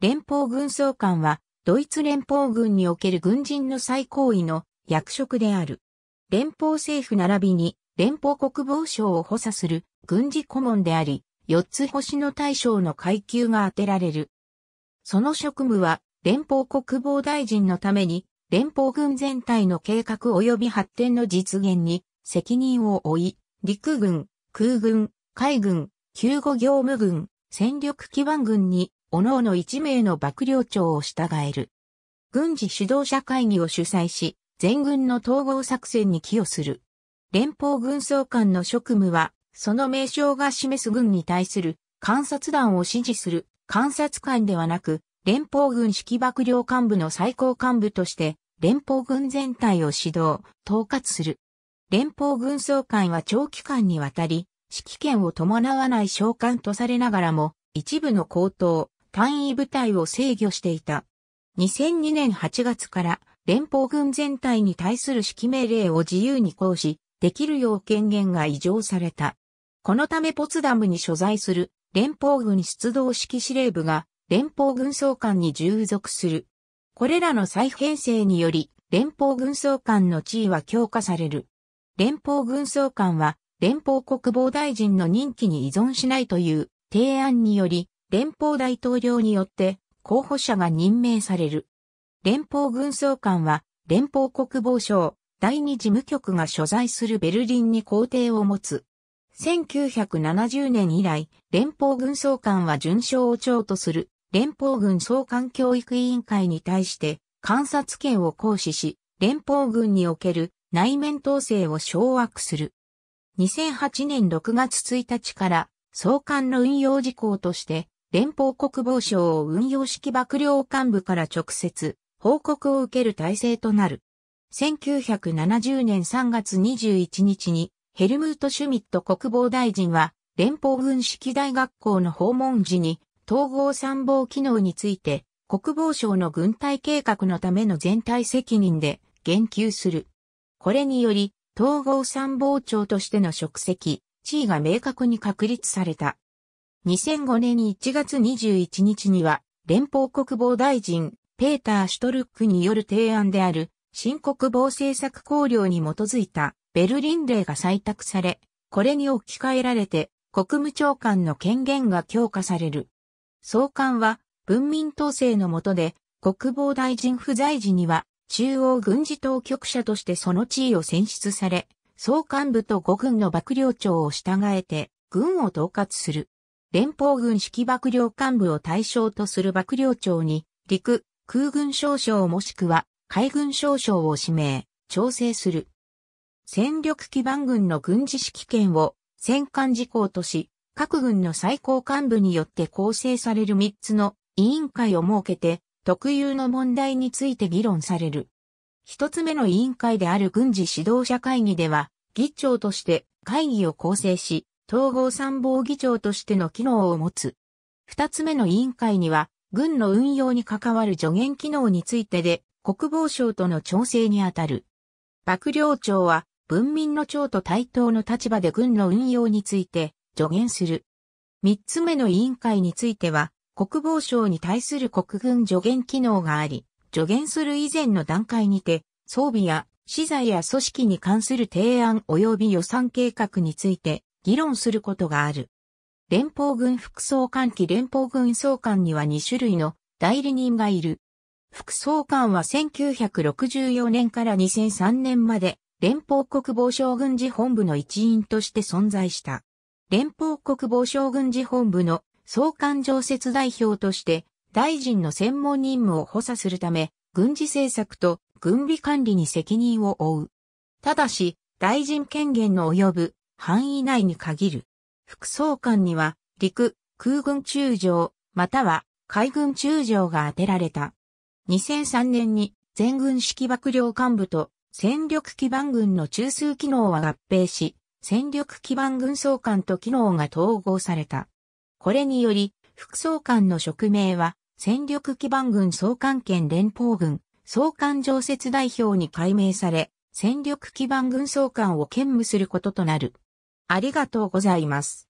連邦軍総監は、ドイツ連邦軍における軍人の最高位の役職である。連邦政府並びに連邦国防省を補佐する軍事顧問であり、四つ星の大将の階級が当てられる。その職務は、連邦国防大臣のために、連邦軍全体の計画及び発展の実現に責任を負い、陸軍、空軍、海軍、救護業務軍、戦力基盤軍に各の1名の幕僚長を従える。軍事指導者会議を主催し、全軍の統合作戦に寄与する。連邦軍総監の職務は、その名称が示す軍に対する観察団を支持する観察官ではなく、連邦軍指揮幕僚幹部の最高幹部として、連邦軍全体を指導、統括する。連邦軍総監は長期間にわたり、指揮権を伴わない召喚とされながらも、一部の高等、単位部隊を制御していた。2002年8月から連邦軍全体に対する指揮命令を自由に行使、できるよう権限が移譲された。このためポツダムに所在する連邦軍出動指揮司令部が連邦軍総監に従属する。これらの再編成により連邦軍総監の地位は強化される。連邦軍総監は連邦国防大臣の任期に依存しないという提案により連邦大統領によって候補者が任命される。連邦軍総監は連邦国防省第二事務局が所在するベルリンに皇帝を持つ。1970年以来、連邦軍総監は順将を長とする連邦軍総監教育委員会に対して観察権を行使し、連邦軍における内面統制を掌握する。2008年6月1日から総監の運用事項として連邦国防省を運用式幕僚幹部から直接報告を受ける体制となる。1970年3月21日にヘルムート・シュミット国防大臣は連邦軍式大学校の訪問時に統合参謀機能について国防省の軍隊計画のための全体責任で言及する。これにより統合参謀長としての職責、地位が明確に確立された。2005年1月21日には、連邦国防大臣、ペーター・シュトルックによる提案である、新国防政策考慮に基づいたベルリン令が採択され、これに置き換えられて国務長官の権限が強化される。総監は文民統制の下で国防大臣不在時には中央軍事当局者としてその地位を選出され、総監部と五軍の幕僚長を従えて軍を統括する。連邦軍指揮幕僚幹部を対象とする幕僚長に、陸、空軍少将もしくは海軍少将を指名、調整する。戦力基盤軍の軍事指揮権を戦艦事項とし、各軍の最高幹部によって構成される3つの委員会を設けて、特有の問題について議論される。一つ目の委員会である軍事指導者会議では、議長として会議を構成し、統合参謀議長としての機能を持つ。二つ目の委員会には、軍の運用に関わる助言機能についてで、国防省との調整にあたる。幕僚長は、文民の長と対等の立場で軍の運用について助言する。三つ目の委員会については、国防省に対する国軍助言機能があり、助言する以前の段階にて、装備や資材や組織に関する提案及び予算計画について、議論することがある。連邦軍副総監機連邦軍総監には2種類の代理人がいる。副総監は1964年から2003年まで連邦国防省軍事本部の一員として存在した。連邦国防省軍事本部の総監常設代表として大臣の専門任務を補佐するため軍事政策と軍備管理に責任を負う。ただし、大臣権限の及ぶ範囲内に限る。副総監には、陸、空軍中将、または海軍中将が当てられた。2003年に全軍指揮幕僚幹部と戦力基盤軍の中枢機能は合併し、戦力基盤軍総監と機能が統合された。これにより、副総監の職名は、戦力基盤軍総監兼連邦軍、総監常設代表に改名され、戦力基盤軍総監を兼務することとなる。ありがとうございます。